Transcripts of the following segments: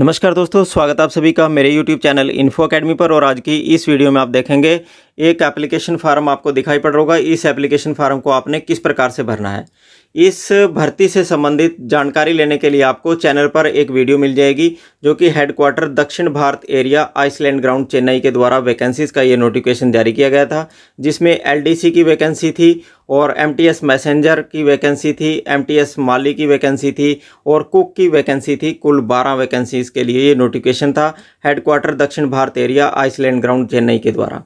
नमस्कार दोस्तों स्वागत आप सभी का मेरे YouTube चैनल इन्फो अकेडमी पर और आज की इस वीडियो में आप देखेंगे एक एप्लीकेशन फार्म आपको दिखाई पड़ रहा होगा इस एप्लीकेशन फार्म को आपने किस प्रकार से भरना है इस भर्ती से संबंधित जानकारी लेने के लिए आपको चैनल पर एक वीडियो मिल जाएगी जो कि headquarter Dakshin Bharat area island ground Chennai के द्वारा वैकेंसीज का ये नोटिफिकेशन जारी किया गया था जिसमें एलडीसी की वैकेंसी थी और एमटीएस मैसेंजर की वैकेंसी थी एमटीएस माली की वैकेंसी थी और कुक की वैकेंसी थी कुल बारह वैकेंसीज के लिए ये नोटिफिकेशन था headquarter Dakshin Bharat area island ground Chennai के द्वारा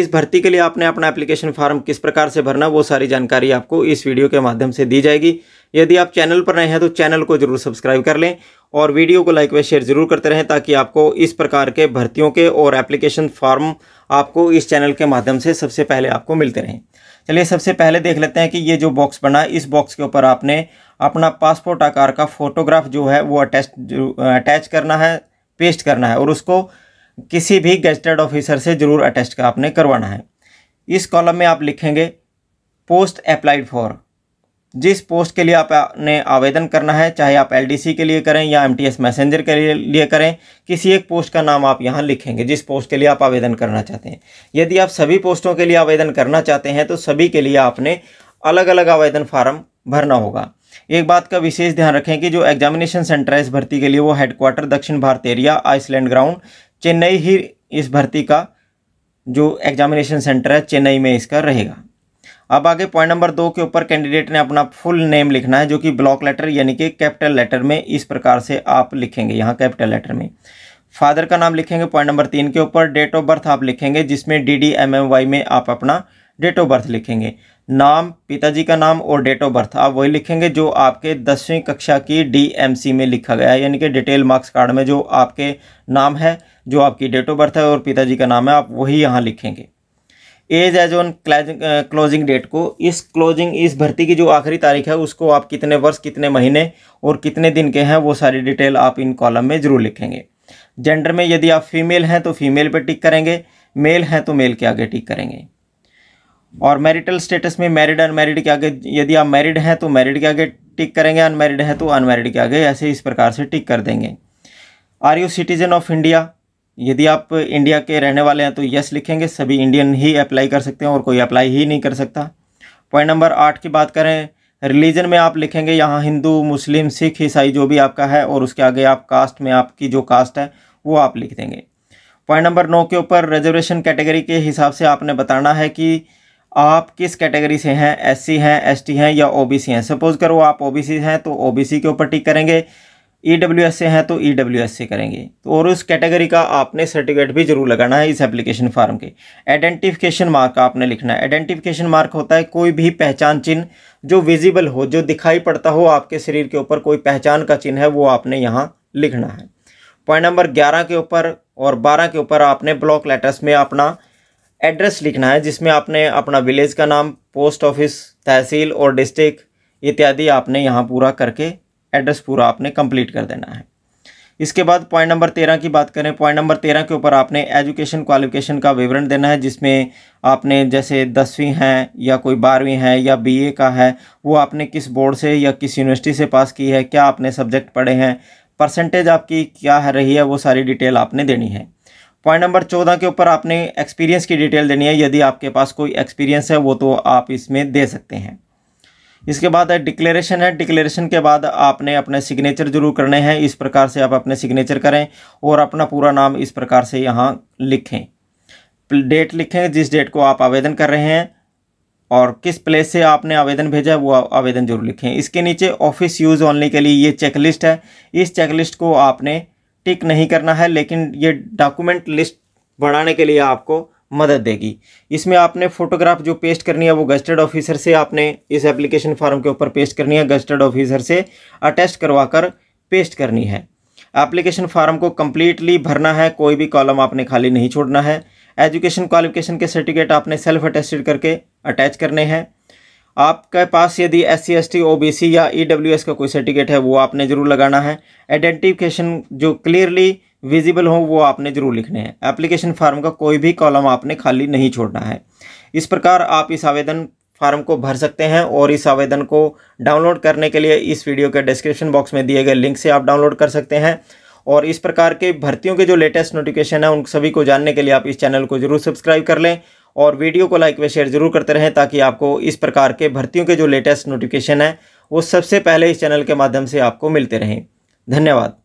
इस भर्ती के लिए आपने अपना एप्लीकेशन फॉर्म किस प्रकार से भरना वो सारी जानकारी आपको इस वीडियो के माध्यम से दी जाएगी यदि आप चैनल पर नए हैं तो चैनल को जरूर सब्सक्राइब कर लें और वीडियो को लाइक व शेयर जरूर करते रहें ताकि आपको इस प्रकार के भर्तियों के और एप्लीकेशन फॉर्म आपको इस चैनल के माध्यम से सबसे पहले आपको मिलते रहें चलिए सबसे पहले देख लेते हैं कि ये जो बॉक्स बना इस बॉक्स के ऊपर आपने अपना पासपोर्ट आकार का फोटोग्राफ जो है वो अटैच अटैच करना है पेस्ट करना है और उसको किसी भी गजटेड ऑफिसर से ज़रूर अटेस्ट का आपने करवाना है इस कॉलम में आप लिखेंगे पोस्ट अप्लाइड फॉर जिस पोस्ट के लिए आपने आवेदन करना है चाहे आप एलडीसी के लिए करें या एमटीएस मैसेंजर के लिए करें किसी एक पोस्ट का नाम आप यहाँ लिखेंगे जिस पोस्ट के लिए आप आवेदन करना चाहते हैं यदि आप सभी पोस्टों के लिए आवेदन करना चाहते हैं तो सभी के लिए आपने अलग अलग आवेदन फार्म भरना होगा एक बात का विशेष ध्यान रखें कि जो एग्जामिनेशन सेंटर है इस भर्ती के लिए वो headquarter Dakshin Bharat area island ground Chennai ही इस भर्ती का जो एग्जामिनेशन सेंटर है चेन्नई में इसका रहेगा अब आगे पॉइंट नंबर दो के ऊपर कैंडिडेट ने अपना फुल नेम लिखना है जो कि ब्लॉक लेटर यानी कि कैपिटल लेटर में इस प्रकार से आप लिखेंगे यहाँ कैपिटल लेटर में फादर का नाम लिखेंगे पॉइंट नंबर तीन के ऊपर डेट ऑफ बर्थ आप लिखेंगे जिसमें D D M M Y में आप अपना डेट ऑफ बर्थ लिखेंगे नाम पिताजी का नाम और डेट ऑफ बर्थ आप वही लिखेंगे जो आपके दसवीं कक्षा की डीएमसी में लिखा गया है यानी कि डिटेल मार्क्स कार्ड में जो आपके नाम है जो आपकी डेट ऑफ बर्थ है और पिताजी का नाम है आप वही यहाँ लिखेंगे age age on closing date को इस क्लोजिंग इस भर्ती की जो आखिरी तारीख है उसको आप कितने वर्ष कितने महीने और कितने दिन के हैं वो सारी डिटेल आप इन कॉलम में ज़रूर लिखेंगे जेंडर में यदि आप फीमेल हैं तो फीमेल पर टिक करेंगे मेल हैं तो मेल के आगे टिक करेंगे और मैरिटल स्टेटस में मैरिड अनमैरिड के आगे यदि आप मैरिड हैं तो मैरिड के आगे टिक करेंगे अनमैरिड हैं तो अनमैरिड के आगे ऐसे इस प्रकार से टिक कर देंगे are you citizen of India यदि आप इंडिया के रहने वाले हैं तो यस लिखेंगे सभी इंडियन ही अप्लाई कर सकते हैं और कोई अप्लाई ही नहीं कर सकता पॉइंट नंबर आठ की बात करें रिलीजन में आप लिखेंगे यहाँ हिंदू मुस्लिम सिख ईसाई जो भी आपका है और उसके आगे आप कास्ट में आपकी जो कास्ट है वो आप लिख देंगे पॉइंट नंबर नौ के ऊपर रिजर्वेशन कैटेगरी के हिसाब से आपने बताना है कि आप किस कैटेगरी से हैं एससी हैं एसटी हैं या ओबीसी हैं सपोज़ करो आप ओबीसी हैं तो ओबीसी के ऊपर टिक करेंगे ई e से हैं तो ई e से करेंगे तो और उस कैटेगरी का आपने सर्टिफिकेट भी जरूर लगाना है इस एप्लीकेशन फॉर्म के आइडेंटिफिकेशन मार्क आपने लिखना है आइडेंटिफिकेशन मार्क होता है कोई भी पहचान चिन्ह जो विजिबल हो जो दिखाई पड़ता हो आपके शरीर के ऊपर कोई पहचान का चिन्ह है वो आपने यहाँ लिखना है पॉइंट नंबर ग्यारह के ऊपर और बारह के ऊपर आपने ब्लॉक लेटर्स में अपना एड्रेस लिखना है जिसमें आपने अपना विलेज का नाम पोस्ट ऑफिस तहसील और डिस्ट्रिक्ट इत्यादि आपने यहाँ पूरा करके एड्रेस पूरा आपने कंप्लीट कर देना है इसके बाद पॉइंट नंबर तेरह की बात करें पॉइंट नंबर तेरह के ऊपर आपने एजुकेशन क्वालिफिकेशन का विवरण देना है जिसमें आपने जैसे दसवीं हैं या कोई बारहवीं है या बीए का है वो आपने किस बोर्ड से या किस यूनिवर्सिटी से पास की है क्या आपने सब्जेक्ट पढ़े हैं परसेंटेज आपकी क्या है रही है वो सारी डिटेल आपने देनी है पॉइंट नंबर चौदह के ऊपर आपने एक्सपीरियंस की डिटेल देनी है यदि आपके पास कोई एक्सपीरियंस है वो तो आप इसमें दे सकते हैं इसके बाद डिक्लेरेशन है डिक्लेरेशन के बाद आपने अपने सिग्नेचर जरूर करने हैं इस प्रकार से आप अपने सिग्नेचर करें और अपना पूरा नाम इस प्रकार से यहाँ लिखें डेट लिखें जिस डेट को आप आवेदन कर रहे हैं और किस प्लेस से आपने आवेदन भेजा है वो आवेदन जरूर लिखें इसके नीचे ऑफिस यूज़ ऑनली के लिए ये चेकलिस्ट है इस चेकलिस्ट को आपने टिक नहीं करना है लेकिन ये डॉक्यूमेंट लिस्ट बढ़ाने के लिए आपको मदद देगी इसमें आपने फोटोग्राफ जो पेस्ट करनी है वो गजटेड ऑफिसर से आपने इस एप्लीकेशन फॉर्म के ऊपर पेस्ट करनी है गजटेड ऑफिसर से अटैच करवा कर पेस्ट करनी है एप्लीकेशन फॉर्म को कम्प्लीटली भरना है कोई भी कॉलम आपने खाली नहीं छोड़ना है एजुकेशन क्वालिफिकेशन के सर्टिफिकेट आपने सेल्फ अटेस्टेड करके अटैच करने हैं आपके पास यदि S C S T O B C या ई डब्ल्यू एस का कोई सर्टिफिकेट है वो आपने ज़रूर लगाना है आइडेंटिफिकेशन जो क्लियरली विजिबल हो वो आपने ज़रूर लिखने हैं एप्लीकेशन फार्म का कोई भी कॉलम आपने खाली नहीं छोड़ना है इस प्रकार आप इस आवेदन फार्म को भर सकते हैं और इस आवेदन को डाउनलोड करने के लिए इस वीडियो के डिस्क्रिप्शन बॉक्स में दिए गए लिंक से आप डाउनलोड कर सकते हैं और इस प्रकार के भर्तियों के जो लेटेस्ट नोटिफिकेशन है उन सभी को जानने के लिए आप इस चैनल को जरूर सब्सक्राइब कर लें और वीडियो को लाइक व शेयर जरूर करते रहें ताकि आपको इस प्रकार के भर्तियों के जो लेटेस्ट नोटिफिकेशन हैं वो सबसे पहले इस चैनल के माध्यम से आपको मिलते रहें धन्यवाद